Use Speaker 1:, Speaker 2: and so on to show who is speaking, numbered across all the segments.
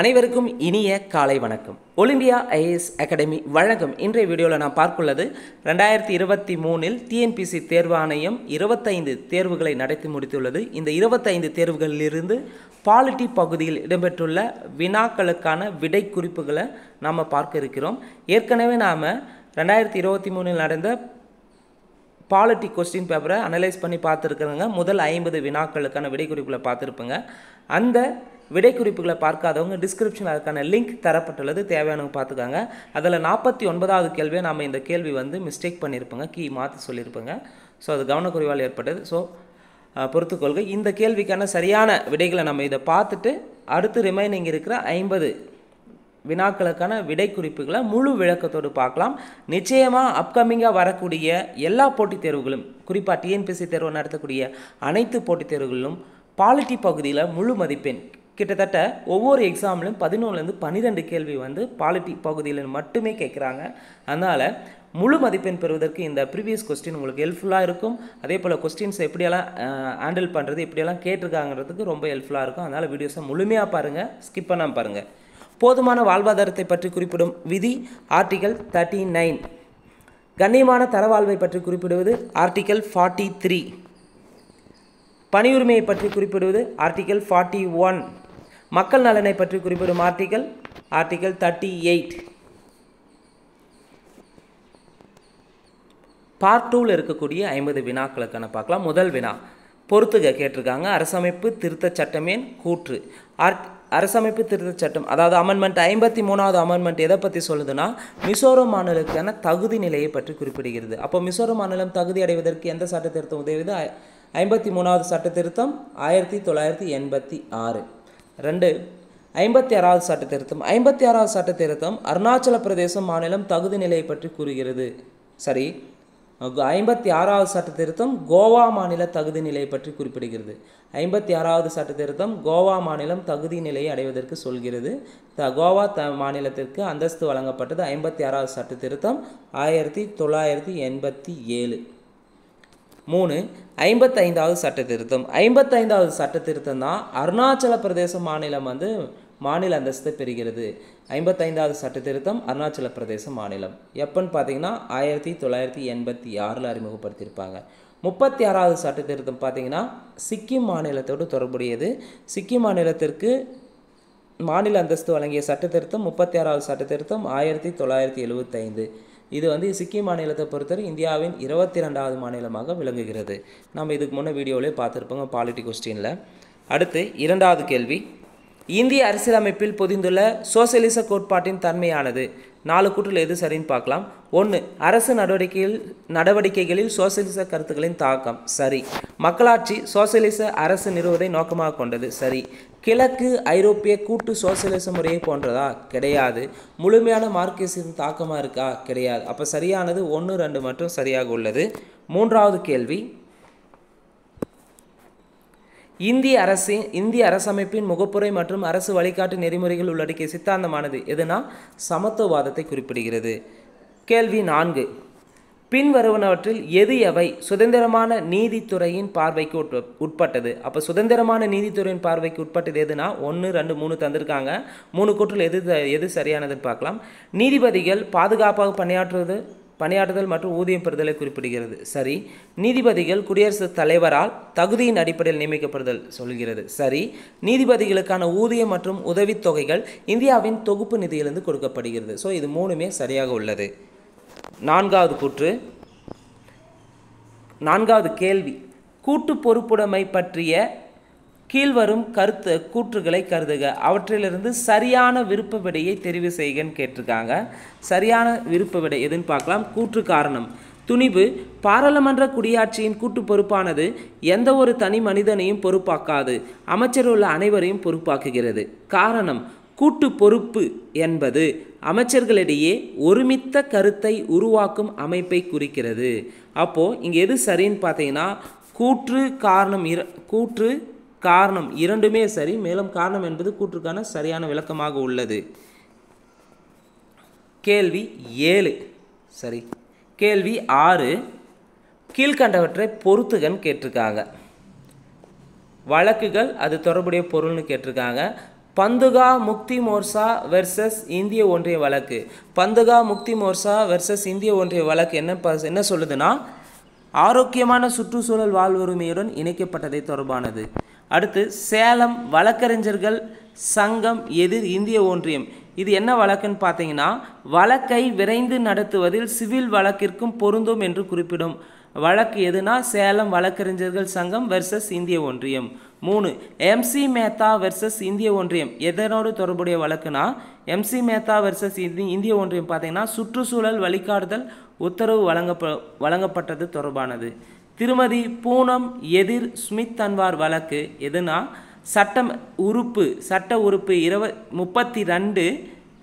Speaker 1: அனைவருக்கும் இனிய காலை வணக்கம் ஒலிம்பியா ஐஏஎஸ் அகாடமி வழங்கும் இன்றைய வீடியோவில் நான் பார்க்குள்ளது ரெண்டாயிரத்தி இருபத்தி மூணில் டிஎன்பிசி தேர்வாணையம் இருபத்தைந்து தேர்வுகளை நடத்தி முடித்துள்ளது இந்த இருபத்தைந்து தேர்வுகளிலிருந்து பாலிட்டி பகுதியில் இடம்பெற்றுள்ள வினாக்களுக்கான விடை குறிப்புகளை நாம் பார்க்க இருக்கிறோம் ஏற்கனவே நாம் ரெண்டாயிரத்தி இருபத்தி மூணில் நடந்த பாலிட்டி கொஸ்டின் பேப்பரை அனலைஸ் பண்ணி பார்த்துருக்குறோங்க முதல் ஐம்பது வினாக்களுக்கான விடை குறிப்புகளை பார்த்துருப்பேங்க அந்த விடை குறிப்புகளை பார்க்காதவங்க டிஸ்கிரிப்ஷனில் அதுக்கான லிங்க் தரப்பட்டுள்ளது தேவையானவங்க பார்த்துக்காங்க அதில் நாற்பத்தி ஒன்பதாவது கேள்வியை நாம் இந்த கேள்வி வந்து மிஸ்டேக் பண்ணியிருப்போங்க கீ மாற்றி சொல்லியிருப்போங்க ஸோ அது கவனக்குறைவால் ஏற்பட்டது ஸோ பொறுத்துக்கொள்கை இந்த கேள்விக்கான சரியான விடைகளை நம்ம இதை பார்த்துட்டு அடுத்து ரிமைனிங் இருக்கிற ஐம்பது வினாக்களுக்கான விடை குறிப்புகளை முழு விளக்கத்தோடு பார்க்கலாம் நிச்சயமாக அப்கமிங்காக வரக்கூடிய எல்லா போட்டித் தேர்வுகளும் குறிப்பாக டிஎன்பிசி தேர்வு நடத்தக்கூடிய அனைத்து போட்டித் தேர்வுகளிலும் பாலிட்டி பகுதியில் முழு மதிப்பெண் கிட்டத்தட்ட ஒவ்வொரு எக்ஸாம்லையும் பதினொன்றுலேருந்து பன்னிரெண்டு கேள்வி வந்து பாலிட்டிக் பகுதியில் மட்டுமே கேட்குறாங்க அதனால் முழு மதிப்பெண் பெறுவதற்கு இந்த ப்ரீவியஸ் கொஸ்டின் உங்களுக்கு ஹெல்ப்ஃபுல்லாக இருக்கும் அதே போல் கொஸ்டின்ஸ் எப்படியெல்லாம் ஹேண்டில் பண்ணுறது எப்படியெல்லாம் கேட்டிருக்காங்கிறதுக்கு ரொம்ப ஹெல்ப்ஃபுல்லாக இருக்கும் அதனால் வீடியோஸை முழுமையாக பாருங்கள் ஸ்கிப் பண்ணாமல் பாருங்கள் போதுமான வாழ்வாதாரத்தை பற்றி குறிப்பிடும் விதி ஆர்டிகல் தேர்ட்டி நைன் கண்ணியமான தரவாழ்வை பற்றி குறிப்பிடுவது ஆர்டிகல் ஃபார்ட்டி த்ரீ பணியுரிமையை பற்றி குறிப்பிடுவது ஆர்டிகல் ஃபார்ட்டி ஒன் மக்கள் நலனை பற்றி குறிப்பிடும் article article thirty eight part டூவில் இருக்கக்கூடிய ஐம்பது வினாக்களுக்கான பார்க்கலாம் முதல் வினா பொறுத்துக கேட்டிருக்காங்க அரசமைப்பு திருத்த சட்டமேன் கூற்று ஆர்ட் அரசமைப்பு திருத்த சட்டம் அதாவது அமெண்ட்மெண்ட் ஐம்பத்தி மூணாவது அமெண்ட்மெண்ட் எதை பற்றி சொல்லுதுன்னா மிசோரம் மாநிலத்துக்கான தகுதி நிலையை பற்றி குறிப்பிடுகிறது அப்போ மிசோரம் மாநிலம் தகுதி அடைவதற்கு எந்த சட்ட திருத்தம் உதவியது ஐம்பத்தி மூணாவது சட்ட திருத்தம் ஆயிரத்தி தொள்ளாயிரத்தி எண்பத்தி ஆறு ரெண்டு ஐம்பத்தி ஆறாவது சட்ட திருத்தம் ஐம்பத்தி ஆறாவது சட்ட திருத்தம் அருணாச்சல பிரதேசம் மாநிலம் தகுதி நிலையை பற்றி கூறுகிறது சரி ஐம்பத்தி ஆறாவது சட்ட திருத்தம் கோவா மாநில தகுதி நிலையை பற்றி குறிப்பிடுகிறது ஐம்பத்தி ஆறாவது சட்ட திருத்தம் கோவா மாநிலம் தகுதி நிலையை அடைவதற்கு சொல்கிறது த கோவா த மாநிலத்திற்கு அந்தஸ்து வழங்கப்பட்டது ஐம்பத்தி ஆறாவது சட்ட திருத்தம் ஆயிரத்தி தொள்ளாயிரத்தி எண்பத்தி ஏழு மூணு ஐம்பத்தைந்தாவது சட்ட திருத்தம் ஐம்பத்தைந்தாவது சட்ட திருத்தம் தான் அருணாச்சல பிரதேச மாநிலம் வந்து மாநில அந்தஸ்தை பெறுகிறது ஐம்பத்தைந்தாவது சட்ட திருத்தம் அருணாச்சல பிரதேச மாநிலம் எப்போன்னு பார்த்தீங்கன்னா ஆயிரத்தி தொள்ளாயிரத்தி எண்பத்தி ஆறில் அறிமுகப்படுத்தியிருப்பாங்க முப்பத்தி ஆறாவது சட்ட திருத்தம் பார்த்தீங்கன்னா சிக்கிம் மாநிலத்தோடு தொடர்புடையது சிக்கிம் மாநிலத்திற்கு மாநில அந்தஸ்து வழங்கிய சட்ட திருத்தம் முப்பத்தி ஆறாவது சட்ட திருத்தம் ஆயிரத்தி தொள்ளாயிரத்தி எழுபத்தைந்து இது வந்து சிக்கிம் மாநிலத்தை பொறுத்தவரை இந்தியாவின் இருபத்தி ரெண்டாவது மாநிலமாக விளங்குகிறது நம்ம இதுக்கு முன்னே வீடியோவிலே பார்த்துருப்போங்க பாலிட்டி கொஸ்டினில் அடுத்து இரண்டாவது கேள்வி இந்திய அரசியலமைப்பில் பொதிந்துள்ள சோசியலிச கோட்பாட்டின் தன்மையானது நாலு கூட்டில் எது சரின்னு பார்க்கலாம் ஒன்று அரசு நடவடிக்கையில் நடவடிக்கைகளில் சோசியலிச கருத்துக்களின் தாக்கம் சரி மக்களாட்சி சோசியலிச அரசு நிறுவதை நோக்கமாக கொண்டது சரி கிழக்கு ஐரோப்பிய கூட்டு சோசியலிச முறையை போன்றதா கிடையாது முழுமையான மார்க்கிசம் தாக்கமாக இருக்கா கிடையாது அப்போ சரியானது ஒன்று ரெண்டு மட்டும் சரியாக உள்ளது மூன்றாவது கேள்வி இந்திய அரசின் இந்திய அரசமைப்பின் முகப்புரை மற்றும் அரசு வழிகாட்டு நெறிமுறைகள் உள்ளடக்கிய சித்தாந்தமானது எதுனா சமத்துவவாதத்தை குறிப்பிடுகிறது கேள்வி நான்கு பின்வருவனவற்றில் எது எவை சுதந்திரமான நீதித்துறையின் பார்வைக்கு உட்பட்டது அப்போ சுதந்திரமான நீதித்துறையின் பார்வைக்கு உட்பட்டது எதுனா ஒன்று ரெண்டு மூணு தந்திருக்காங்க மூணு கூற்றில் எது எது சரியானதுன்னு பார்க்கலாம் நீதிபதிகள் பாதுகாப்பாக பணியாற்றுவது பணியாற்றுதல் மற்றும் ஊதியம் பெறுதலை குறிப்பிடுகிறது சரி நீதிபதிகள் குடியரசுத் தலைவரால் தகுதியின் அடிப்படையில் நியமிக்கப்படுதல் சொல்கிறது சரி நீதிபதிகளுக்கான ஊதியம் மற்றும் உதவித்தொகைகள் இந்தியாவின் தொகுப்பு நிதியிலிருந்து கொடுக்கப்படுகிறது ஸோ இது மூணுமே சரியாக உள்ளது நான்காவது கூற்று நான்காவது கேள்வி கூட்டு பொறுப்புடைமை பற்றிய கீழ்வரும் கருத்து கூற்றுகளை கருதுக அவற்றிலிருந்து சரியான விருப்ப விடையை தெரிவு செய்கன்னு கேட்டிருக்காங்க சரியான விருப்ப விடை எதுன்னு பார்க்கலாம் கூற்று காரணம் துணிவு பாராளுமன்ற குடியாட்சியின் கூட்டு பொறுப்பானது எந்த ஒரு தனி மனிதனையும் பொறுப்பாக்காது அமைச்சர் உள்ள அனைவரையும் பொறுப்பாக்குகிறது காரணம் கூட்டு பொறுப்பு என்பது அமைச்சர்களிடையே ஒருமித்த கருத்தை உருவாக்கும் அமைப்பை குறிக்கிறது அப்போது இங்கே எது சரின்னு பார்த்தீங்கன்னா கூற்று காரணம் இர கூற்று காரணம் இரண்டுமே சரி மேலும் காரணம் என்பது கூற்றுக்கான சரியான விளக்கமாக உள்ளது கேள்வி ஏழு சரி கேள்வி ஆறு கீழ்கண்டவற்றை பொருத்துகன் கேட்டிருக்காங்க வழக்குகள் அது தொடர்புடைய பொருள்னு கேட்டிருக்காங்க பந்துகா முக்தி மோர்சா வெர்சஸ் இந்திய ஒன்றிய வழக்கு பந்துகா முக்தி மோர்சா வெர்சஸ் இந்திய ஒன்றிய வழக்கு என்ன என்ன சொல்லுதுன்னா ஆரோக்கியமான சுற்றுச்சூழல் வாழ்வுரிமையுடன் இணைக்கப்பட்டதை தொடர்பானது அடுத்து சேலம் வழக்கறிஞர்கள் சங்கம் எதிர் இந்திய ஒன்றியம் இது என்ன வழக்குன்னு பார்த்தீங்கன்னா வழக்கை விரைந்து நடத்துவதில் சிவில் வழக்கிற்கும் பொருந்தும் என்று குறிப்பிடும் வழக்கு எதுனா சேலம் வழக்கறிஞர்கள் சங்கம் வெர்சஸ் இந்திய ஒன்றியம் மூணு எம்சி மேத்தா வெர்சஸ் இந்திய ஒன்றியம் எதனோடு தொடர்புடைய வழக்குனா எம்சி மேத்தா வெர்சஸ் இந்திய ஒன்றியம் பார்த்திங்கன்னா சுற்றுச்சூழல் வழிகாட்டுதல் உத்தரவு வழங்கப்ப வழங்கப்பட்டது தொடர்பானது திருமதி பூனம் எதிர் ஸ்மித் அன்வார் வழக்கு எதுனா சட்டம் உறுப்பு சட்ட உறுப்பு இருவ முப்பத்தி ரெண்டு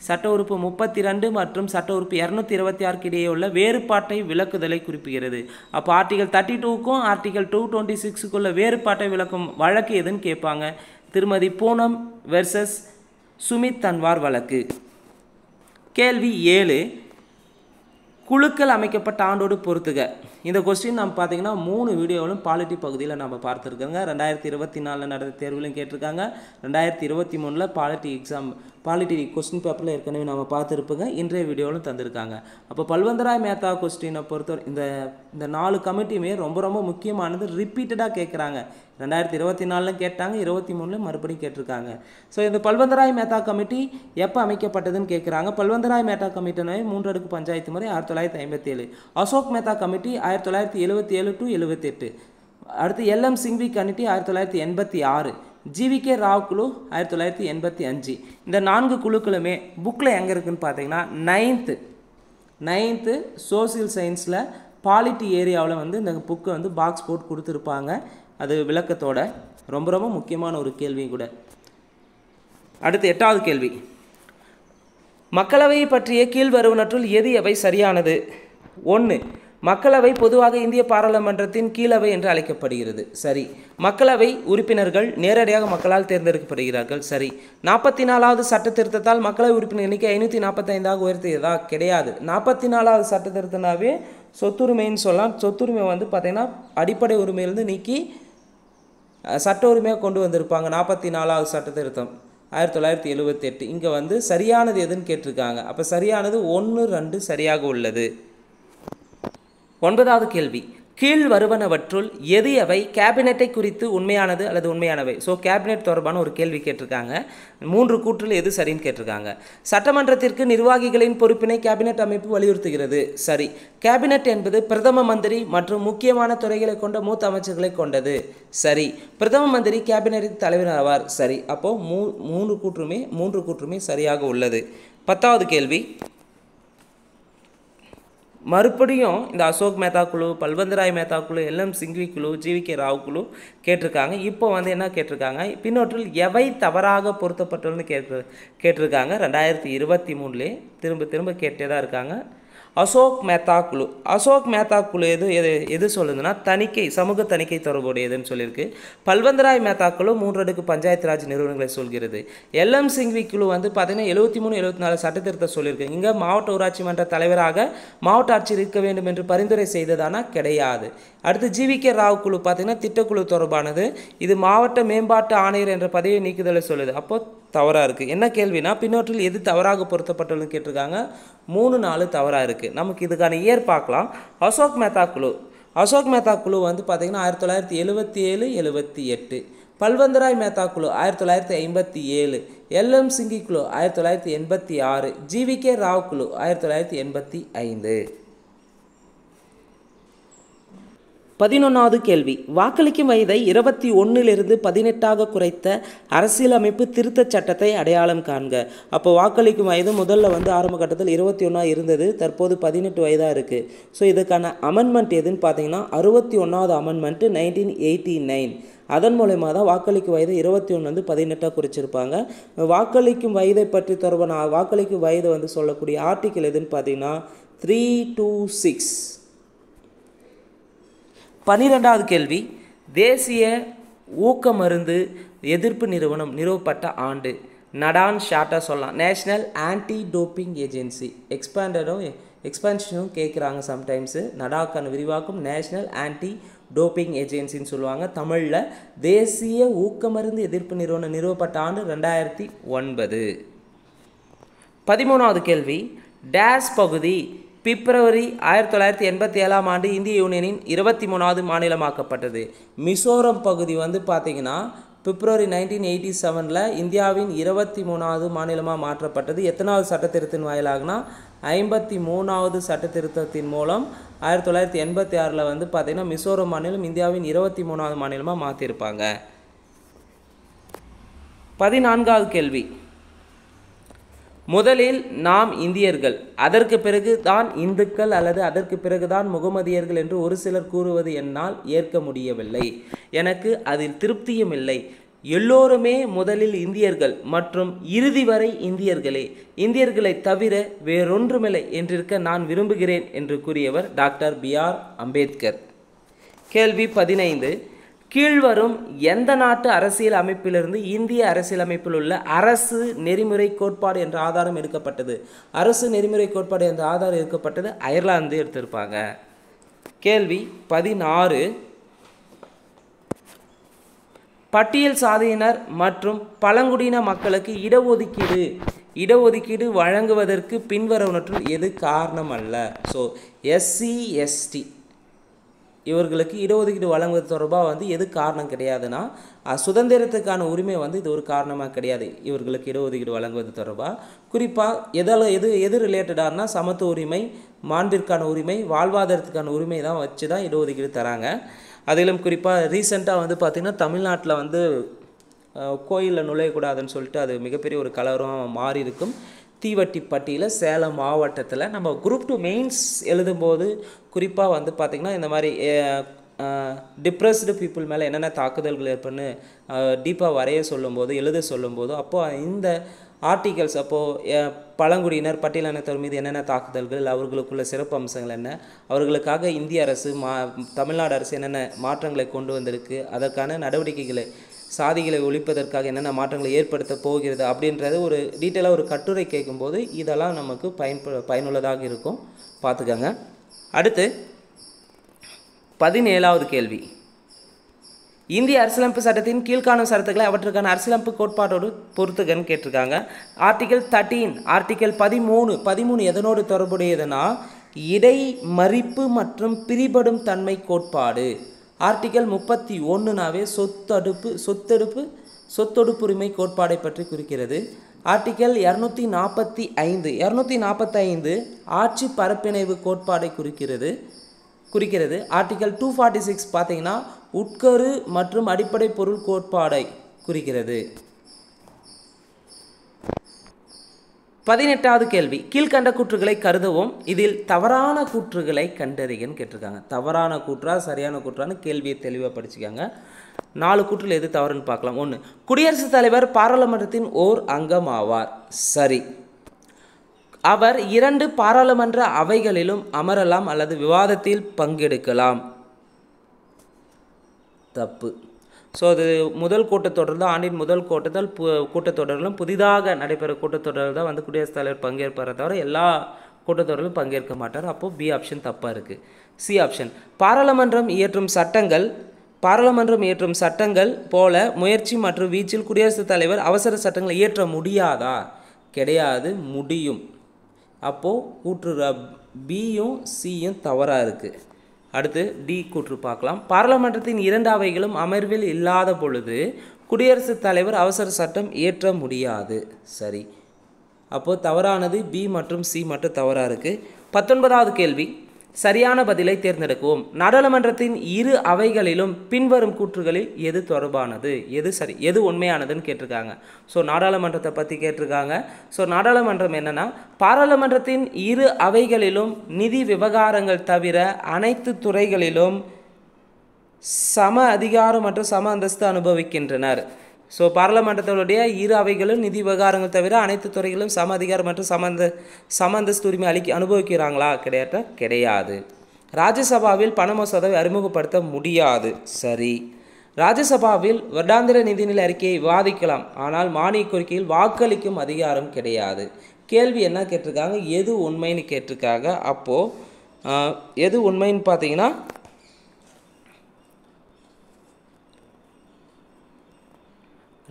Speaker 1: சட்ட உறுப்பு முப்பத்தி ரெண்டு மற்றும் சட்ட உறுப்பு இரநூத்தி இருபத்தி ஆறுக்கு இடையே உள்ள வேறுபாட்டை விளக்குதலை குறிப்பிடுகிறது அப்போ ஆர்டிகல் தேர்ட்டி டூக்கும் ஆர்டிகல் டூ டுவெண்ட்டி சிக்ஸுக்குள்ள வேறுபாட்டை விளக்கும் வழக்கு எதுன்னு கேட்பாங்க திருமதி பூனம் வெர்சஸ் சுமித் தன்வார் வழக்கு கேள்வி ஏழு குழுக்கள் அமைக்கப்பட்ட ஆண்டோடு பொறுத்துக இந்த கொஸ்டின் நம்ம பார்த்தீங்கன்னா மூணு வீடியோவிலும் பாலிட்டி பகுதியில் நம்ம பார்த்துருக்கோங்க ரெண்டாயிரத்தி இருபத்தி நாலில் நடந்த தேர்வுலையும் கேட்டிருக்காங்க ரெண்டாயிரத்தி இருபத்தி மூணில் பாலிட்டி எக்ஸாம் பாலிட்டி கொஸ்டின் பேப்பரில் ஏற்கனவே நம்ம பார்த்துருப்போங்க இன்றைய வீடியோவிலும் தந்திருக்காங்க அப்போ பல்வந்தராய் மேத்தா கொஸ்டினை பொறுத்தவரை இந்த இந்த நாலு கமிட்டியுமே ரொம்ப ரொம்ப முக்கியமானது ரிப்பீட்டடாக கேட்குறாங்க ரெண்டாயிரத்தி இருபத்தி நாலில் கேட்டாங்க இருபத்தி மூணில் மறுபடியும் கேட்டிருக்காங்க ஸோ இந்த பல்வந்தராய் மேத்தா கமிட்டி எப்போ அமைக்கப்பட்டதுன்னு கேட்குறாங்க பல்வந்தராய் மேத்தா கமிட்டினே மூன்றடுக்கு பஞ்சாயத்து முறை ஆயிரத்தி தொள்ளாயிரத்தி ஐம்பத்தேழு அசோக் மேத்தா கமிட்டி ஆயிரத்தி தொள்ளாயிரத்தி எழுபத்தி ஏழு டு எழுபத்தெட்டு அடுத்து எல் எம் சிங்வி கமிட்டி ஆயிரத்தி தொள்ளாயிரத்தி எண்பத்தி ஆறு ஜிவிகே ராவ் குழு ஆயிரத்தி தொள்ளாயிரத்தி எண்பத்தி அஞ்சு இந்த நான்கு குழுக்களுமே புக்கில் எங்கே இருக்குதுன்னு பார்த்தீங்கன்னா நைன்த்து நைன்த்து சோசியல் சயின்ஸில் பாலிட்டி ஏரியாவில் வந்து இந்த புக்கு வந்து பாக்ஸ் போட்டு கொடுத்துருப்பாங்க அது விளக்கத்தோட ரொம்ப ரொம்ப முக்கியமான ஒரு கேள்வியும் கூட அடுத்து எட்டாவது கேள்வி மக்களவையை பற்றிய கீழ்வருவனற்றுள் எது எவை சரியானது ஒன்று மக்களவை பொதுவாக இந்திய பாராளுமன்றத்தின் கீழவை என்று அழைக்கப்படுகிறது சரி மக்களவை உறுப்பினர்கள் நேரடியாக மக்களால் தேர்ந்தெடுக்கப்படுகிறார்கள் சரி நாற்பத்தி நாலாவது சட்ட திருத்தத்தால் மக்களவை உறுப்பினர் எண்ணிக்கை ஐநூற்றி நாற்பத்தைந்தாக உயர்த்தியதா கிடையாது நாற்பத்தி நாலாவது சட்ட திருத்தினாவே சொத்துரிமைன்னு சொல்லலாம் சொத்துரிமை வந்து பார்த்திங்கன்னா அடிப்படை உரிமையிலிருந்து நீக்கி சட்ட உரிமையாக கொண்டு வந்திருப்பாங்க நாற்பத்தி நாலாவது சட்ட திருத்தம் ஆயிரத்தி தொள்ளாயிரத்தி எழுபத்தெட்டு இங்கே வந்து சரியானது எதுன்னு கேட்டிருக்காங்க அப்போ சரியானது ஒன்று ரெண்டு சரியாக உள்ளது ஒன்பதாவது கேள்வி கீழ் வருவனவற்றுள் எது எவை கேபினெட்டை குறித்து உண்மையானது அல்லது உண்மையானவை ஸோ கேபினெட் தொடர்பான ஒரு கேள்வி கேட்டிருக்காங்க மூன்று கூற்றில் எது சரின்னு கேட்டிருக்காங்க சட்டமன்றத்திற்கு நிர்வாகிகளின் பொறுப்பினை கேபினெட் அமைப்பு வலியுறுத்துகிறது சரி கேபினெட் என்பது பிரதம மந்திரி மற்றும் முக்கியமான துறைகளை கொண்ட மூத்த அமைச்சர்களை கொண்டது சரி பிரதம மந்திரி கேபினெட் தலைவர் ஆவார் சரி அப்போது மூ மூன்று கூற்றுமே மூன்று கூற்றுமே சரியாக உள்ளது பத்தாவது கேள்வி மறுபடியும் இந்த அசோக் மேத்தா குழு பல்வந்தராய் மேத்தா குழு எல் எம் சிங்வி குழு ஜிவி கே ராவ் குழு கேட்டிருக்காங்க இப்போ வந்து என்ன கேட்டிருக்காங்க பின்னொற்றில் எவை தவறாக பொருத்தப்பட்டுள்ளன்னு கேட்டு கேட்டிருக்காங்க ரெண்டாயிரத்தி இருபத்தி மூணுலேயே திரும்ப திரும்ப கேட்டே தான் இருக்காங்க அசோக் மேத்தா குழு அசோக் மேத்தா குழு எது எது எது சொல்லுதுன்னா தணிக்கை சமூக தணிக்கை தொடர்புடையதுன்னு சொல்லியிருக்கு பல்வந்தராய் மேத்தா குழு மூன்றடுக்கு பஞ்சாயத்து ராஜ் நிறுவனங்களை சொல்கிறது எல் எம் சிங்வி குழு வந்து பார்த்திங்கன்னா எழுபத்தி மூணு எழுபத்தி நாலு சட்டத்திருத்தம் சொல்லியிருக்கு இங்கே மாவட்ட ஊராட்சி மன்ற தலைவராக மாவட்ட ஆட்சியர் இருக்க வேண்டும் என்று பரிந்துரை செய்ததானா கிடையாது அடுத்து ஜிவிகே ராவ் குழு பார்த்திங்கன்னா திட்டக்குழு தொடர்பானது இது மாவட்ட மேம்பாட்டு ஆணையர் என்ற பதவியை நீக்குதலை சொல்லுது அப்போது தவறாக இருக்குது என்ன கேள்வினா பின்னோற்றில் எது தவறாக பொருத்தப்பட்டுள்ளது கேட்டிருக்காங்க மூணு நாலு தவறாக இருக்குது நமக்கு இதுக்கான இயர் பார்க்கலாம் அசோக் மேத்தா குழு அசோக் மேத்தா குழு வந்து பார்த்திங்கன்னா ஆயிரத்தி தொள்ளாயிரத்தி எழுபத்தி ஏழு எழுபத்தி எட்டு பல்வந்தராய் மேத்தா குழு ஆயிரத்தி தொள்ளாயிரத்தி ஐம்பத்தி ஏழு எம் சிங்கி குழு ஆயிரத்தி தொள்ளாயிரத்தி எண்பத்தி ஆறு ஜிவி கே ராவ் குழு ஆயிரத்தி தொள்ளாயிரத்தி எண்பத்தி ஐந்து பதினொன்றாவது கேள்வி வாக்களிக்கும் வயதை இருபத்தி ஒன்றிலிருந்து பதினெட்டாக குறைத்த அரசியலமைப்பு திருத்தச் சட்டத்தை அடையாளம் காண்க அப்போ வாக்களிக்கும் வயது முதல்ல வந்து ஆரம்ப கட்டத்தில் இருபத்தி ஒன்றா இருந்தது தற்போது பதினெட்டு வயதாக இருக்குது ஸோ இதுக்கான அமெண்ட்மெண்ட் எதுன்னு பார்த்தீங்கன்னா அறுபத்தி ஒன்றாவது அமெண்ட்மெண்ட்டு நைன்டீன் எயிட்டி நைன் அதன் மூலயமா தான் வாக்களிக்கும் வயது இருபத்தி ஒன்று வந்து பதினெட்டாக குறிச்சிருப்பாங்க வாக்களிக்கும் வயதை பற்றி தொடர்பான வாக்களிக்கும் வயது வந்து சொல்லக்கூடிய ஆர்டிக்கல் எதுன்னு பார்த்தீங்கன்னா த்ரீ டூ சிக்ஸ் பனிரெண்டாவது கேள்வி தேசிய ஊக்க மருந்து எதிர்ப்பு நிறுவனம் நிறுவப்பட்ட ஆண்டு நடான் ஷார்ட்டாக சொல்லலாம் நேஷ்னல் ஆன்டி டோப்பிங் ஏஜென்சி எக்ஸ்பேண்டடும் எக்ஸ்பேன்ஷனும் கேட்குறாங்க சம்டைம்ஸு நடாக்கான விரிவாக்கும் நேஷ்னல் ஆன்டி டோப்பிங் ஏஜென்சின்னு சொல்லுவாங்க தமிழில் தேசிய ஊக்க மருந்து எதிர்ப்பு நிறுவனம் நிறுவப்பட்ட ஆண்டு ரெண்டாயிரத்தி ஒன்பது பதிமூணாவது கேள்வி டேஸ் பகுதி பிப்ரவரி ஆயிரத்தி தொள்ளாயிரத்தி எண்பத்தி ஏழாம் ஆண்டு இந்திய யூனியனின் இருபத்தி மூணாவது மாநிலமாக்கப்பட்டது மிசோரம் பகுதி வந்து பார்த்திங்கன்னா பிப்ரவரி நைன்டீன் எயிட்டி செவனில் இந்தியாவின் இருபத்தி மூணாவது மாநிலமாக மாற்றப்பட்டது எத்தனாவது சட்டத்திருத்தின் வாயிலாகனா ஐம்பத்தி மூணாவது சட்டத்திருத்தத்தின் மூலம் ஆயிரத்தி தொள்ளாயிரத்தி எண்பத்தி ஆறில் வந்து பார்த்திங்கன்னா மிசோரம் மாநிலம் இந்தியாவின் இருபத்தி மூணாவது மாநிலமாக மாற்றியிருப்பாங்க பதினான்காவது கேள்வி முதலில் நாம் இந்தியர்கள் அதற்கு பிறகு தான் இந்துக்கள் அல்லது அதற்கு பிறகுதான் முகமதியர்கள் என்று ஒரு சிலர் கூறுவது என்னால் ஏற்க முடியவில்லை எனக்கு அதில் திருப்தியும் இல்லை எல்லோருமே முதலில் இந்தியர்கள் மற்றும் இறுதி வரை இந்தியர்களே இந்தியர்களை தவிர வேறொன்றுமில்லை என்றிருக்க நான் விரும்புகிறேன் என்று கூறியவர் டாக்டர் பி ஆர் அம்பேத்கர் கேள்வி பதினைந்து கீழ்வரும் எந்த நாட்டு அரசியல் அமைப்பிலிருந்து இந்திய அரசியலமைப்பில் உள்ள அரசு நெறிமுறை கோட்பாடு என்ற ஆதாரம் எடுக்கப்பட்டது அரசு நெறிமுறை கோட்பாடு என்ற ஆதாரம் எடுக்கப்பட்டது அயர்லாந்து எடுத்திருப்பாங்க கேள்வி பதினாறு பட்டியல் சாதியினர் மற்றும் பழங்குடியின மக்களுக்கு இடஒதுக்கீடு இடஒதுக்கீடு வழங்குவதற்கு பின்வருவனற்றுள் எது காரணம் அல்ல ஸோ எஸ்சி எஸ்டி இவர்களுக்கு இடஒதுக்கீடு வழங்குவது தொடர்பாக வந்து எது காரணம் கிடையாதுன்னா சுதந்திரத்துக்கான உரிமை வந்து இது ஒரு காரணமாக கிடையாது இவர்களுக்கு இடஒதுக்கீடு வழங்குவது தொடர்பாக குறிப்பாக எதால் எது எது ரிலேட்டடானா சமத்துவ உரிமை மாண்பிற்கான உரிமை வாழ்வாதாரத்துக்கான உரிமை தான் வச்சு தான் இடஒதுக்கீடு தராங்க அதிலும் குறிப்பாக ரீசெண்டாக வந்து பார்த்திங்கன்னா தமிழ்நாட்டில் வந்து கோயிலில் நுழையக்கூடாதுன்னு சொல்லிட்டு அது மிகப்பெரிய ஒரு கலவரம் மாறி இருக்கும் தீவட்டிப்பட்டியில் சேலம் மாவட்டத்தில் நம்ம குரூப் டூ மெயின்ஸ் எழுதும்போது குறிப்பாக வந்து பார்த்திங்கன்னா இந்த மாதிரி டிப்ரெஸ்டு பீப்புள் மேலே என்னென்ன தாக்குதல்கள் ஏற்படுன்னு டீப்பாக வரைய சொல்லும்போது எழுத சொல்லும்போது அப்போது இந்த ஆர்டிகல்ஸ் அப்போது பழங்குடியினர் பட்டியலினத்தவர் மீது என்னென்ன தாக்குதல்கள் அவர்களுக்குள்ள சிறப்பு அம்சங்கள் என்ன அவர்களுக்காக இந்திய அரசு மா தமிழ்நாடு அரசு என்னென்ன மாற்றங்களை கொண்டு வந்திருக்கு அதற்கான நடவடிக்கைகளை சாதிகளை ஒழிப்பதற்காக என்னென்ன மாற்றங்களை ஏற்படுத்த போகிறது அப்படின்றது ஒரு டீட்டெயிலாக ஒரு கட்டுரை கேட்கும்போது இதெல்லாம் நமக்கு பயன்ப பயனுள்ளதாக இருக்கும் பார்த்துக்கங்க அடுத்து பதினேழாவது கேள்வி இந்திய அரசியலமைப்பு சட்டத்தின் கீழ்காணும் சரத்துக்களை அவற்றுக்கான அரசியலமைப்பு கோட்பாட்டோடு பொறுத்துக்கன்னு கேட்டிருக்காங்க ஆர்டிகல் தேர்ட்டீன் ஆர்டிக்கல் பதிமூணு பதிமூணு எதனோடு தொடர்புடையதுன்னா இடை மறிப்பு மற்றும் பிரிபடும் தன்மை கோட்பாடு ஆர்டிக்கல் முப்பத்தி ஒன்றுனாவே சொத்தடுப்பு சொத்தெடுப்பு சொத்தொடுப்புரிமை கோட்பாடை பற்றி குறிக்கிறது ஆர்டிக்கல் இரநூத்தி நாற்பத்தி ஐந்து இரநூத்தி நாற்பத்தைந்து ஆட்சி பரப்பிணைவு கோட்பாடை குறிக்கிறது குறிக்கிறது ஆர்டிக்கல் டூ ஃபார்ட்டி சிக்ஸ் பார்த்தீங்கன்னா உட்கரு மற்றும் அடிப்படை பொருள் கோட்பாடை குறிக்கிறது பதினெட்டாவது கேள்வி கீழ்கண்ட கூற்றுகளை கருதவும் இதில் தவறான கூற்றுகளை கண்டறிகன்னு கேட்டிருக்காங்க தவறான கூற்றா சரியான கூற்றான்னு கேள்வியை தெளிவாக படிச்சுக்காங்க நாலு கூற்றில் எது தவறுன்னு பார்க்கலாம் ஒன்று குடியரசுத் தலைவர் பாராளுமன்றத்தின் ஓர் அங்கம் ஆவார் சரி அவர் இரண்டு பாராளுமன்ற அவைகளிலும் அமரலாம் அல்லது விவாதத்தில் பங்கெடுக்கலாம் தப்பு ஸோ அது முதல் கூட்டத்தொடர் தான் ஆண்டின் முதல் கூட்டத்தால் பு கூட்டத்தொடரிலும் புதிதாக நடைபெற கூட்டத்தொடர் தான் வந்து குடியரசுத் தலைவர் பங்கேற்பாரை தவிர எல்லா கூட்டத்தொடரிலும் பங்கேற்க மாட்டார் அப்போது பி ஆப்ஷன் தப்பாக இருக்குது சி ஆப்ஷன் பாராளுமன்றம் இயற்றும் சட்டங்கள் பாராளுமன்றம் இயற்றும் சட்டங்கள் போல முயற்சி மற்றும் வீச்சில் குடியரசுத் தலைவர் அவசர சட்டங்களை இயற்ற முடியாதா கிடையாது முடியும் அப்போது கூற்று பியும் சியும் தவறாக இருக்குது அடுத்து டி கூற்று பார்க்கலாம் பாராளுமன்றத்தின் இரண்டு அவைகளும் அமர்வில் இல்லாத பொழுது குடியரசுத் தலைவர் அவசர சட்டம் இயற்ற முடியாது சரி அப்போது தவறானது பி மற்றும் சி மட்டும் தவறாக இருக்குது பத்தொன்பதாவது கேள்வி சரியான பதிலை தேர்ந்தெடுக்கவும் நாடாளுமன்றத்தின் இரு அவைகளிலும் பின்வரும் கூற்றுகளில் எது தொடர்பானது எது சரி எது உண்மையானதுன்னு கேட்டிருக்காங்க ஸோ நாடாளுமன்றத்தை பற்றி கேட்டிருக்காங்க ஸோ நாடாளுமன்றம் என்னென்னா பாராளுமன்றத்தின் இரு அவைகளிலும் நிதி விவகாரங்கள் தவிர அனைத்து துறைகளிலும் சம அதிகாரம் மற்றும் சம அந்தஸ்து அனுபவிக்கின்றனர் ஸோ பாராளுமன்றத்தினுடைய இரு அவைகளும் நிதி விவகாரங்கள் தவிர அனைத்து துறைகளும் சம அதிகாரம் மற்றும் சமந்த சமந்தஸ்து உரிமை அளிக்க அனுபவிக்கிறாங்களா கிடையாட்ட கிடையாது ராஜ்யசபாவில் பண மசோதாவை அறிமுகப்படுத்த முடியாது சரி ராஜ்யசபாவில் வருடாந்திர நிதிநிலை அறிக்கையை விவாதிக்கலாம் ஆனால் மானிய கோரிக்கையில் வாக்களிக்கும் அதிகாரம் கிடையாது கேள்வி என்ன கேட்டிருக்காங்க எது உண்மைன்னு கேட்டிருக்காங்க அப்போது எது உண்மைன்னு பார்த்தீங்கன்னா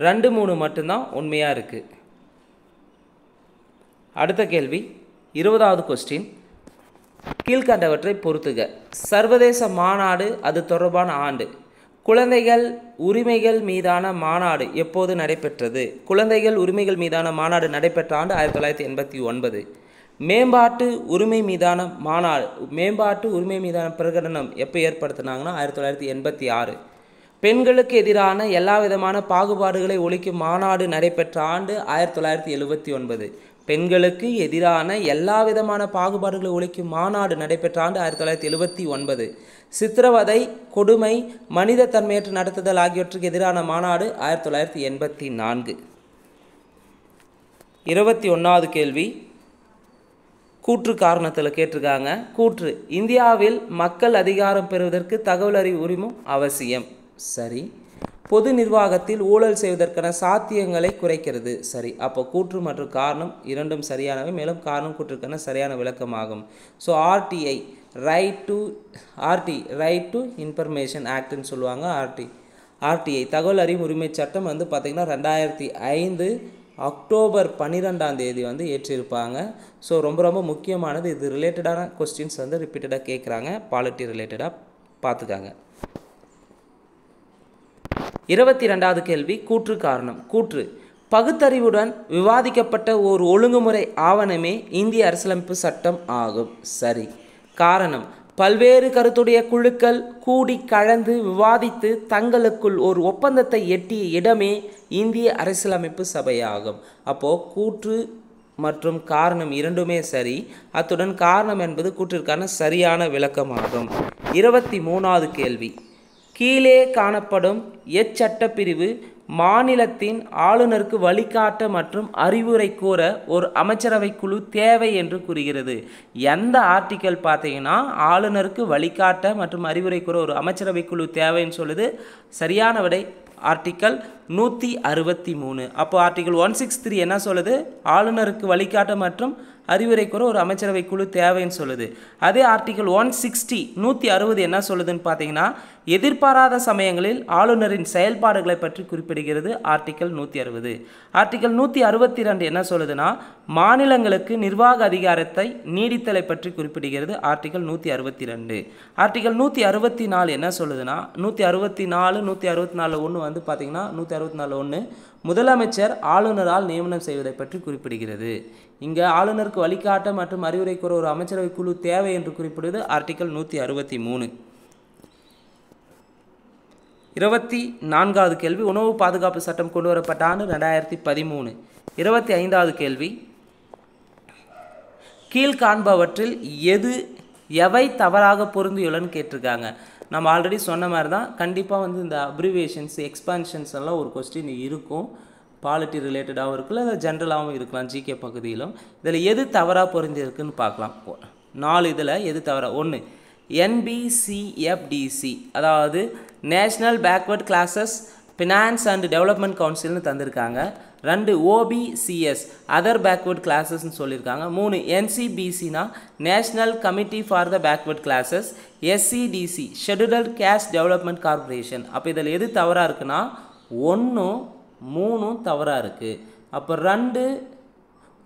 Speaker 1: ரெண்டு மூணு மட்டும்தான் உண்மையாக இருக்குது அடுத்த கேள்வி இருபதாவது கொஸ்டின் கீழ்கண்டவற்றை பொறுத்துக சர்வதேச மாநாடு அது தொடர்பான ஆண்டு குழந்தைகள் உரிமைகள் மீதான மாநாடு எப்போது நடைபெற்றது குழந்தைகள் உரிமைகள் மீதான மாநாடு நடைபெற்ற ஆண்டு ஆயிரத்தி தொள்ளாயிரத்தி எண்பத்தி ஒன்பது மேம்பாட்டு உரிமை மீதான மாநாடு மேம்பாட்டு உரிமை மீதான பிரகடனம் எப்போ ஏற்படுத்தினாங்கன்னா ஆயிரத்தி தொள்ளாயிரத்தி எண்பத்தி ஆறு பெண்களுக்கு எதிரான எல்லா விதமான பாகுபாடுகளை ஒழிக்கும் மாநாடு நடைபெற்ற ஆண்டு ஆயிரத்தி தொள்ளாயிரத்தி எழுபத்தி ஒன்பது பெண்களுக்கு எதிரான எல்லா விதமான பாகுபாடுகளை ஒழிக்கும் மாநாடு நடைபெற்ற ஆண்டு ஆயிரத்தி தொள்ளாயிரத்தி எழுபத்தி ஒன்பது சித்திரவதை கொடுமை மனித தன்மையற்று நடத்துதல் ஆகியவற்றுக்கு எதிரான மாநாடு ஆயிரத்தி தொள்ளாயிரத்தி எண்பத்தி நான்கு இருபத்தி ஒன்றாவது கேள்வி கூற்று காரணத்தில் கேட்டிருக்காங்க கூற்று இந்தியாவில் மக்கள் அதிகாரம் பெறுவதற்கு தகவல் அறிவு உரிமம் அவசியம் சரி பொது நிர்வாகத்தில் ஊழல் செய்வதற்கான சாத்தியங்களை குறைக்கிறது சரி அப்போ கூற்று மற்றும் காரணம் இரண்டும் சரியானவை மேலும் காரணம் கூற்றுக்கான சரியான விளக்கமாகும் so RTI right to RT right to information ஆக்ட்னு சொல்லுவாங்க ஆர்டி ஆர்டிஐ தகவல் அறிவு உரிமை சட்டம் வந்து பார்த்திங்கன்னா ரெண்டாயிரத்தி ஐந்து அக்டோபர் பன்னிரெண்டாம் தேதி வந்து ஏற்றிருப்பாங்க ஸோ ரொம்ப ரொம்ப முக்கியமானது இது ரிலேட்டடான கொஸ்டின்ஸ் வந்து ரிப்பீட்டடாக கேட்குறாங்க பாலிட்டி ரிலேட்டடாக பார்த்துக்காங்க இருபத்தி ரெண்டாவது கேள்வி கூற்று காரணம் கூற்று பகுத்தறிவுடன் விவாதிக்கப்பட்ட ஒரு ஒழுங்குமுறை ஆவணமே இந்திய அரசியலமைப்பு சட்டம் ஆகும் சரி காரணம் பல்வேறு கருத்துடைய குழுக்கள் கூடி கலந்து விவாதித்து தங்களுக்குள் ஒரு ஒப்பந்தத்தை எட்டிய இடமே இந்திய அரசியலமைப்பு சபையாகும் அப்போது கூற்று மற்றும் காரணம் இரண்டுமே சரி அத்துடன் காரணம் என்பது கூற்றிற்கான சரியான விளக்கமாகும் இருபத்தி மூணாவது கேள்வி கீழே காணப்படும் எச்சட்டப்பிரிவு மாநிலத்தின் ஆளுநருக்கு வழிகாட்ட மற்றும் அறிவுரை கூற ஒரு அமைச்சரவை குழு தேவை என்று கூறுகிறது எந்த ஆர்டிக்கல் பார்த்தீங்கன்னா ஆளுநருக்கு வழிகாட்ட மற்றும் அறிவுரை கூற ஒரு அமைச்சரவை குழு தேவைன்னு சொல்லுது சரியான விடை ஆர்டிக்கல் நூற்றி அறுபத்தி மூணு அப்போ ஆர்டிக்கல் ஒன் சிக்ஸ் த்ரீ என்ன சொல்லுது ஆளுநருக்கு வழிகாட்ட மற்றும் அறிவுரை கூற ஒரு அமைச்சரவை குழு தேவைன்னு சொல்லுது அதே ஆர்டிக்கல் ஒன் சிக்ஸ்டி நூற்றி அறுபது என்ன சொல்லுதுன்னு பார்த்தீங்கன்னா எதிர்பாராத சமயங்களில் ஆளுநரின் செயல்பாடுகளை பற்றி குறிப்பிடுகிறது ஆர்டிக்கல் நூற்றி அறுபது ஆர்டிக்கல் நூற்றி அறுபத்தி ரெண்டு என்ன சொல்லுதுன்னா மாநிலங்களுக்கு நிர்வாக அதிகாரத்தை நீடித்தலை பற்றி குறிப்பிடுகிறது ஆர்டிக்கல் நூற்றி அறுபத்தி ரெண்டு ஆர்டிக்கல் நூற்றி அறுபத்தி நாலு என்ன சொல்லுதுன்னா நூற்றி அறுபத்தி நாலு நூற்றி அறுபத்தி நாலு ஒன்று வந்து பார்த்திங்கன்னா நூற்றி அறுபத்தி நாலு ஒன்று முதலமைச்சர் ஆளுநரால் நியமனம் செய்வதை பற்றி குறிப்பிடுகிறது இங்கே ஆளுநருக்கு வழிகாட்ட மற்றும் அறிவுரை கூற ஒரு அமைச்சரவை குழு தேவை என்று குறிப்பிடுவது ஆர்டிக்கல் நூற்றி அறுபத்தி மூணு இருபத்தி நான்காவது கேள்வி உணவு பாதுகாப்பு சட்டம் கொண்டு வரப்பட்ட ஆண்டு ரெண்டாயிரத்தி பதிமூணு இருபத்தி ஐந்தாவது கேள்வி கீழ்காண்பவற்றில் எது எவை தவறாக பொருந்தியுள்ளன்னு கேட்டிருக்காங்க நம்ம ஆல்ரெடி சொன்ன மாதிரி தான் கண்டிப்பாக வந்து இந்த அப்ரிவேஷன்ஸ் எக்ஸ்பான்ஷன்ஸ் எல்லாம் ஒரு கொஸ்டின் இருக்கும் பாலிட்டி ரிலேட்டடாகவும் இருக்கும் இல்லை ஜென்ரலாகவும் இருக்கலாம் ஜிகே பகுதியிலும் இதில் எது தவறாக பொருந்திருக்குன்னு பார்க்கலாம் நாலு இதில் எது தவறாக ஒன்று என்பிசிஎஃப்டிசி அதாவது national backward classes finance and development கவுன்சில்னு தந்திருக்காங்க ரெண்டு ஓபிசிஎஸ் அதர் பேக்வர்ட் கிளாஸஸ்ன்னு சொல்லியிருக்காங்க மூணு என்சிபிசினா national committee for the backward classes SCDC scheduled caste development corporation அப்போ இதில் எது தவறாக இருக்குன்னா ஒன்றும் மூணும் தவறாக இருக்குது அப்போ ரெண்டு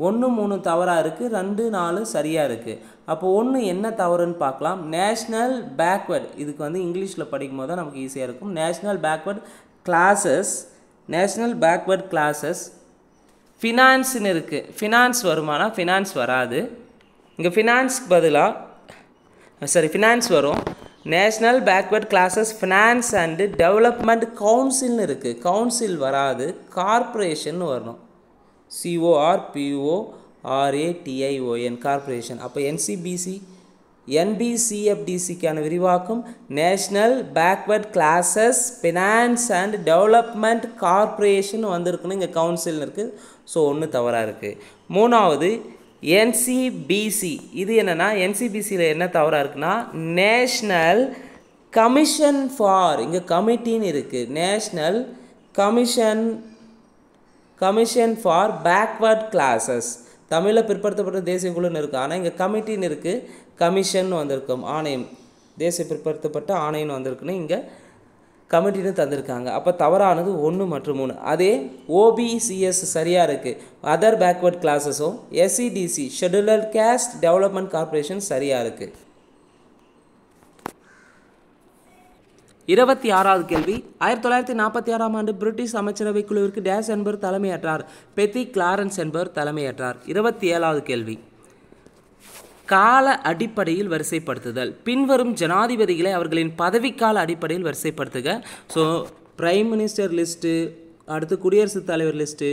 Speaker 1: ஒன்று மூணு தவறாக இருக்குது ரெண்டு நாலு சரியாக இருக்குது அப்போ ஒன்று என்ன தவறுன்னு பார்க்கலாம் நேஷ்னல் பேக்வேர்ட் இதுக்கு வந்து இங்கிலீஷில் படிக்கும் போது தான் நமக்கு ஈஸியாக இருக்கும் national backward classes national backward classes ஃபினான்ஸ்னு இருக்குது ஃபினான்ஸ் வருமானா ஃபினான்ஸ் வராது இங்கே ஃபினான்ஸ்க்கு பதிலாக சாரி ஃபினான்ஸ் வரும் national backward classes finance and development கவுன்சில்னு இருக்குது கவுன்சில் வராது கார்பரேஷன் வரணும் சிஓஆர் பிஓ ஆர்ஏடிஐஓஎன் Corporation அப்போ என்சிபிசி என்பிசிஎஃப்டிசிக்கான விரிவாக்கம் national backward classes finance and development corporation வந்திருக்குன்னு இங்கே கவுன்சில்னு இருக்குது ஸோ ஒன்று தவறாக இருக்குது மூணாவது என்சிபிசி இது என்னென்னா என்சிபிசியில் என்ன தவறாக இருக்குன்னா நேஷ்னல் கமிஷன் ஃபார் இங்கே கமிட்டின்னு இருக்குது national commission commission for backward classes தமிழில் பிற்படுத்தப்பட்ட தேசிய குழுன்னு இருக்குது ஆனால் இங்கே கமிட்டின்னு இருக்குது கமிஷன் வந்திருக்கும் ஆணையம் தேசிய பிற்படுத்தப்பட்ட ஆணையம் வந்திருக்குன்னு இங்கே கமிட்டின்னு தந்திருக்காங்க அப்போ தவறானது ஒன்று மற்றும் மூணு அதே ஓபிசிஎஸ் சரியாக இருக்குது அதர் பேக்வேர்ட் கிளாஸஸும் SCDC scheduled caste development corporation சரியாக இருக்குது இருபத்தி ஆறாவது கேள்வி ஆயிரத்தி தொள்ளாயிரத்தி நாற்பத்தி ஆறாம் ஆண்டு பிரிட்டிஷ் அமைச்சரவை குழுவிற்கு டேஸ் என்பவர் தலைமையேற்றார் பெத்தி கிளாரன்ஸ் என்பவர் தலைமையேற்றார் இருபத்தி ஏழாவது கேள்வி கால அடிப்படையில் வரிசைப்படுத்துதல் பின்வரும் ஜனாதிபதிகளை அவர்களின் பதவிக்கால அடிப்படையில் வரிசைப்படுத்துக ஸோ பிரைம் மினிஸ்டர் லிஸ்ட்டு அடுத்து குடியரசுத் தலைவர் லிஸ்ட்டு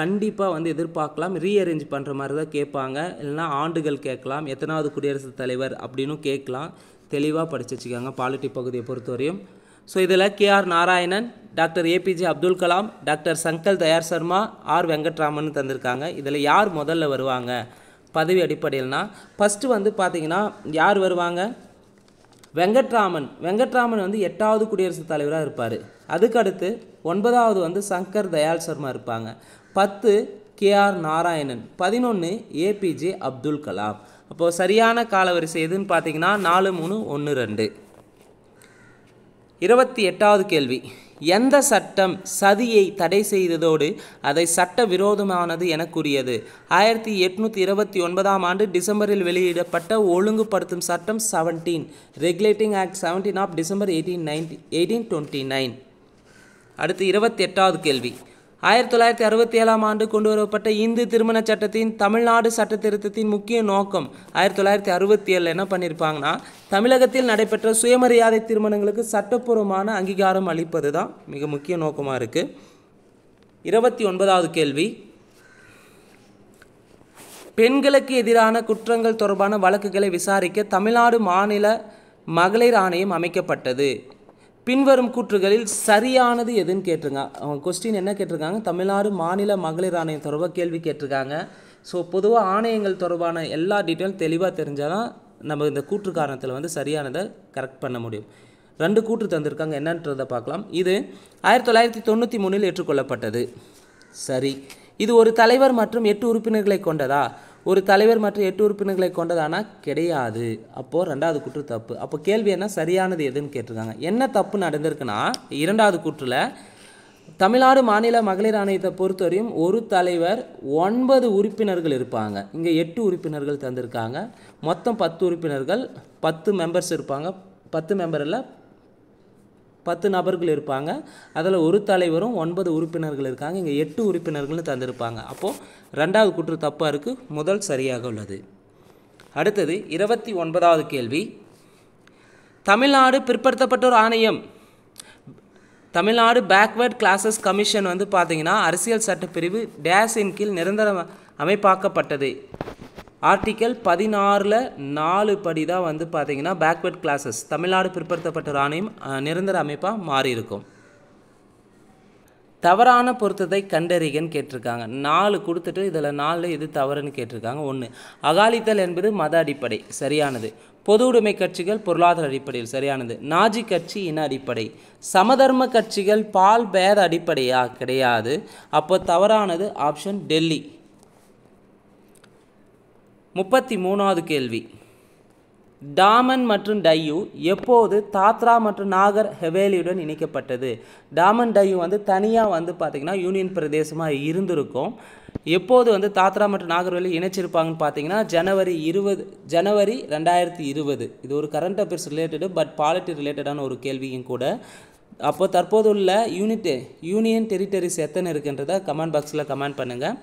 Speaker 1: கண்டிப்பாக வந்து எதிர்பார்க்கலாம் ரீஅரேஞ்ச் பண்ணுற மாதிரி தான் கேட்பாங்க இல்லைனா ஆண்டுகள் கேட்கலாம் எத்தனாவது குடியரசுத் தலைவர் அப்படின்னு கேட்கலாம் தெளிவாக படித்து வச்சுக்காங்க பாலிட்டி பகுதியை பொறுத்தவரையும் ஸோ இதில் K R Narayanan doctor A P J Abdul Kalam doctor Shankar Dayal Sharma R Venkatraman தந்திருக்காங்க இதில் யார் முதல்ல வருவாங்க பதவி அடிப்படையில்னா ஃபஸ்ட்டு வந்து பார்த்திங்கன்னா யார் வருவாங்க வெங்கட்ராமன் வெங்கட்ராமன் வந்து எட்டாவது குடியரசுத் தலைவராக இருப்பார் அதுக்கடுத்து ஒன்பதாவது வந்து சங்கர் தயாள் சர்மா இருப்பாங்க பத்து கேஆர் நாராயணன் பதினொன்று ஏபிஜே அப்துல் கலாம் அப்போது சரியான காலவரிசை எதுன்னு பார்த்தீங்கன்னா நாலு மூணு ஒன்று ரெண்டு இருபத்தி எட்டாவது கேள்வி எந்த சட்டம் சதியை தடை செய்ததோடு அதை சட்ட விரோதமானது என கூறியது ஆயிரத்தி எட்நூற்றி இருபத்தி ஒன்பதாம் ஆண்டு டிசம்பரில் வெளியிடப்பட்ட ஒழுங்குபடுத்தும் சட்டம் seventeen regulating act seventeen of December eighteen ninety eighteen twenty nine அடுத்து இருபத்தி எட்டாவது கேள்வி ஆயிரத்தி தொள்ளாயிரத்தி அறுபத்தி ஏழாம் ஆண்டு கொண்டு வரப்பட்ட இந்து திருமண சட்டத்தின் தமிழ்நாடு சட்ட திருத்தத்தின் முக்கிய நோக்கம் ஆயிரத்தி தொள்ளாயிரத்தி அறுபத்தி ஏழில் என்ன பண்ணியிருப்பாங்கன்னா தமிழகத்தில் நடைபெற்ற சுயமரியாதை திருமணங்களுக்கு சட்டப்பூர்வமான அங்கீகாரம் அளிப்பது தான் மிக முக்கிய நோக்கமாக இருக்குது இருபத்தி ஒன்பதாவது கேள்வி பெண்களுக்கு எதிரான குற்றங்கள் தொடர்பான வழக்குகளை விசாரிக்க தமிழ்நாடு மாநில மகளிர் ஆணையம் அமைக்கப்பட்டது பின்வரும் கூற்றுகளில் சரியானது எதுன்னு கேட்டிருங்க அவங்க கொஸ்டின் என்ன கேட்டிருக்காங்க தமிழ்நாடு மாநில மகளிர் ஆணையம் தொடர்பாக கேள்வி கேட்டிருக்காங்க ஸோ பொதுவாக ஆணையங்கள் தொடர்பான எல்லா டீட்டெயிலும் தெளிவாக தெரிஞ்சால்தான் நம்ம இந்த கூற்று காரணத்தில் வந்து சரியானதை கரெக்ட் பண்ண முடியும் ரெண்டு கூற்று தந்திருக்காங்க என்னன்றதை பார்க்கலாம் இது ஆயிரத்தி தொள்ளாயிரத்தி தொண்ணூற்றி மூணில் ஏற்றுக்கொள்ளப்பட்டது சரி இது ஒரு தலைவர் மற்றும் எட்டு உறுப்பினர்களை கொண்டதா ஒரு தலைவர் மற்றும் எட்டு உறுப்பினர்களை கொண்டதானா கிடையாது அப்போது ரெண்டாவது குற்று தப்பு அப்போ கேள்வி என்ன சரியானது எதுன்னு கேட்டிருக்காங்க என்ன தப்பு நடந்திருக்குன்னா இரண்டாவது குற்றில் தமிழ்நாடு மாநில மகளிர் ஆணையத்தை பொறுத்தவரையும் ஒரு தலைவர் ஒன்பது உறுப்பினர்கள் இருப்பாங்க இங்கே எட்டு உறுப்பினர்கள் தந்திருக்காங்க மொத்தம் பத்து உறுப்பினர்கள் பத்து மெம்பர்ஸ் இருப்பாங்க பத்து மெம்பரில் பத்து நபர்கள் இருப்பாங்க அதில் ஒரு தலைவரும் ஒன்பது உறுப்பினர்கள் இருக்காங்க இங்கே எட்டு உறுப்பினர்கள்னு தந்திருப்பாங்க அப்போது ரெண்டாவது குற்று தப்பாக இருக்குது முதல் சரியாக உள்ளது அடுத்தது இருபத்தி ஒன்பதாவது கேள்வி தமிழ்நாடு பிற்படுத்தப்பட்டோர் ஆணையம் தமிழ்நாடு பேக்வேர்ட் கிளாஸஸ் கமிஷன் வந்து பார்த்திங்கன்னா அரசியல் சட்டப்பிரிவு டேஸின் கீழ் நிரந்தர அமைப்பாக்கப்பட்டது ஆர்டிக்கல் பதினாறில் நாலு படி தான் வந்து பார்த்தீங்கன்னா பேக்வேர்ட் கிளாஸஸ் தமிழ்நாடு பிற்படுத்தப்பட்டோர் ஆணையம் நிரந்தர அமைப்பாக மாறியிருக்கும் தவறான பொருத்தத்தை கண்டறிகன்னு கேட்டிருக்காங்க நாலு கொடுத்துட்டு இதில் நாலில் இது தவறுன்னு கேட்டிருக்காங்க ஒன்று அகாலித்தல் என்பது மத அடிப்படை சரியானது பொது உடைமை கட்சிகள் பொருளாதார அடிப்படையில் சரியானது நாஜி கட்சி இன அடிப்படை சமதர்ம கட்சிகள் பால் பேத அடிப்படையா கிடையாது அப்போ தவறானது ஆப்ஷன் டெல்லி முப்பத்தி மூணாவது கேள்வி டாமன் மற்றும் டையூ எப்போது தாத்ரா மற்றும் நாகர் ஹெவேலியுடன் இணைக்கப்பட்டது டாமன் டையு வந்து தனியாக வந்து பார்த்திங்கன்னா யூனியன் பிரதேசமாக இருந்திருக்கும் எப்போது வந்து தாத்ரா மற்றும் நாகர்வேலி இணைச்சிருப்பாங்கன்னு பார்த்தீங்கன்னா ஜனவரி இருபது ஜனவரி ரெண்டாயிரத்தி இருபது இது ஒரு current affairs related but polity ரிலேட்டடான ஒரு கேள்வியும் கூட அப்போது தற்போது உள்ள யூனிட் யூனியன் டெரிட்டரிஸ் எத்தனை இருக்குன்றதை கமெண்ட் பாக்ஸில் கமெண்ட் பண்ணுங்கள்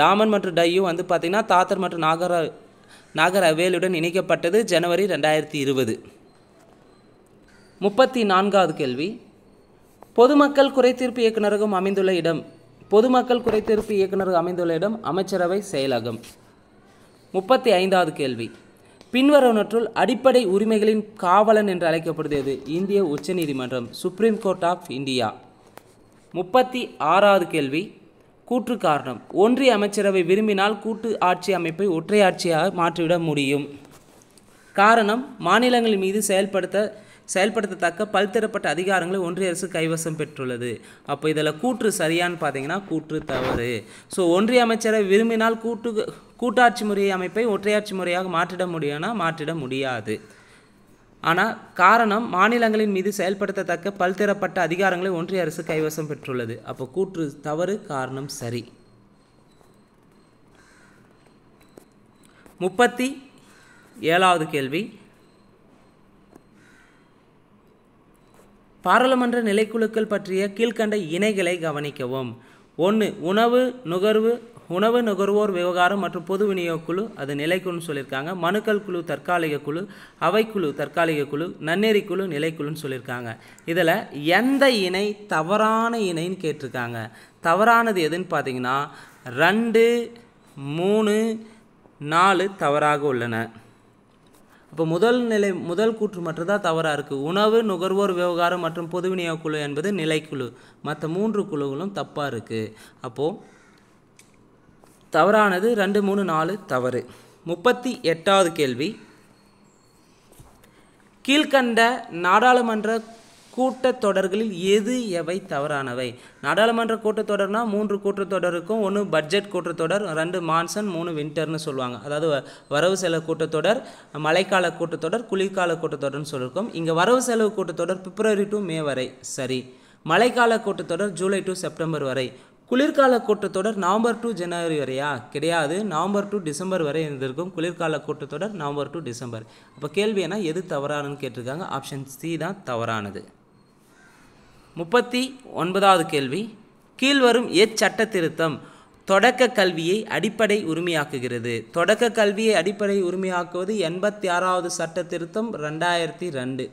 Speaker 1: டாமன் மற்றும் டையும் வந்து பார்த்திங்கன்னா தாத்தர் மற்றும் நாகரா நாகர் அவேலுடன் இணைக்கப்பட்டது ஜனவரி ரெண்டாயிரத்தி இருபது முப்பத்தி நான்காவது கேள்வி பொதுமக்கள் குறைத்தீர்ப்பு இயக்குநரகம் அமைந்துள்ள இடம் பொதுமக்கள் குறைத்தீர்ப்பு இயக்குநரகம் அமைந்துள்ள இடம் அமைச்சரவை செயலகம் முப்பத்தி ஐந்தாவது கேள்வி பின்வருவனற்றுள் அடிப்படை உரிமைகளின் காவலன் என்று அழைக்கப்படுகிறது இந்திய உச்சநீதிமன்றம் சுப்ரீம் கோர்ட் ஆஃப் இந்தியா முப்பத்தி ஆறாவது கேள்வி கூற்று காரணம் ஒன்றிய அமைச்சரவை விரும்பினால் கூட்டு ஆட்சி அமைப்பை ஒற்றை ஆட்சியாக மாற்றிவிட முடியும் காரணம் மாநிலங்கள் மீது செயல்படுத்த செயல்படுத்தத்தக்க பல்தரப்பட்ட அதிகாரங்களை ஒன்றிய அரசு கைவசம் பெற்றுள்ளது அப்போ இதில் கூற்று சரியான்னு பார்த்தீங்கன்னா கூற்று தவறு ஸோ ஒன்றிய அமைச்சரை விரும்பினால் கூட்டு கூட்டாட்சி முறை அமைப்பை ஒற்றையாட்சி முறையாக மாற்றிட முடியும்னா மாற்றிட முடியாது ஆனால் காரணம் மாநிலங்களின் மீது செயல்படுத்தத்தக்க பல்திறப்பட்ட அதிகாரங்களை ஒன்றிய அரசு கைவசம் பெற்றுள்ளது அப்போ கூற்று தவறு காரணம் சரி முப்பத்தி ஏழாவது கேள்வி பாராளுமன்ற நிலைக்குழுக்கள் பற்றிய கீழ்கண்ட இணைகளை கவனிக்கவும் ஒன்று உணவு நுகர்வு உணவு நுகர்வோர் விவகாரம் மற்றும் பொது விநியோக குழு அது நிலைக்குழுன்னு சொல்லியிருக்காங்க மனுக்கள் குழு தற்காலிக குழு அவைக்குழு தற்காலிக குழு நன்னெறி குழு நிலைக்குழுன்னு சொல்லியிருக்காங்க இதில் எந்த இணை தவறான இணைன்னு கேட்டிருக்காங்க தவறானது எதுன்னு பார்த்தீங்கன்னா ரெண்டு மூணு நாலு தவறாக உள்ளன இப்போ முதல் நிலை முதல் கூற்று மட்டும்தான் தவறாக இருக்குது உணவு நுகர்வோர் விவகாரம் மற்றும் பொது விநியோக குழு என்பது நிலைக்குழு மற்ற மூன்று குழுக்களும் தப்பாக இருக்குது அப்போது தவறானது ரெண்டு மூணு நாலு தவறு முப்பத்தி எட்டாவது கேள்வி கீழ்கண்ட நாடாளுமன்ற கூட்டத்தொடர்களில் எது எவை தவறானவை நாடாளுமன்ற கூட்டத்தொடர்னால் மூன்று கூட்டத்தொடருக்கும் ஒன்று பட்ஜெட் கூட்டத்தொடர் ரெண்டு மான்சன் மூணு வின்டர்னு சொல்லுவாங்க அதாவது வரவு செலவு கூட்டத்தொடர் மழைக்கால கூட்டத்தொடர் குளிர்கால கூட்டத்தொடர்னு சொல்லியிருக்கோம் இங்கே வரவு செலவு கூட்டத்தொடர் பிப்ரவரி டு மே வரை சரி மழைக்கால கூட்டத்தொடர் ஜூலை டு செப்டம்பர் வரை குளிர்கால கூட்டத்தொடர் நவம்பர் டு ஜனவரி வரையா கிடையாது நவம்பர் டு டிசம்பர் வரை இருந்திருக்கும் குளிர்கால கூட்டத்தொடர் நவம்பர் டு டிசம்பர் அப்போ கேள்வி என்ன எது தவறானதுன்னு கேட்டிருக்காங்க ஆப்ஷன் சி தான் தவறானது முப்பத்தி ஒன்பதாவது கேள்வி கீழ்வரும் எச்சட்ட திருத்தம் தொடக்க கல்வியை அடிப்படை உரிமையாக்குகிறது தொடக்க கல்வியை அடிப்படை உரிமையாக்குவது எண்பத்தி ஆறாவது சட்ட திருத்தம் ரெண்டாயிரத்தி ரெண்டு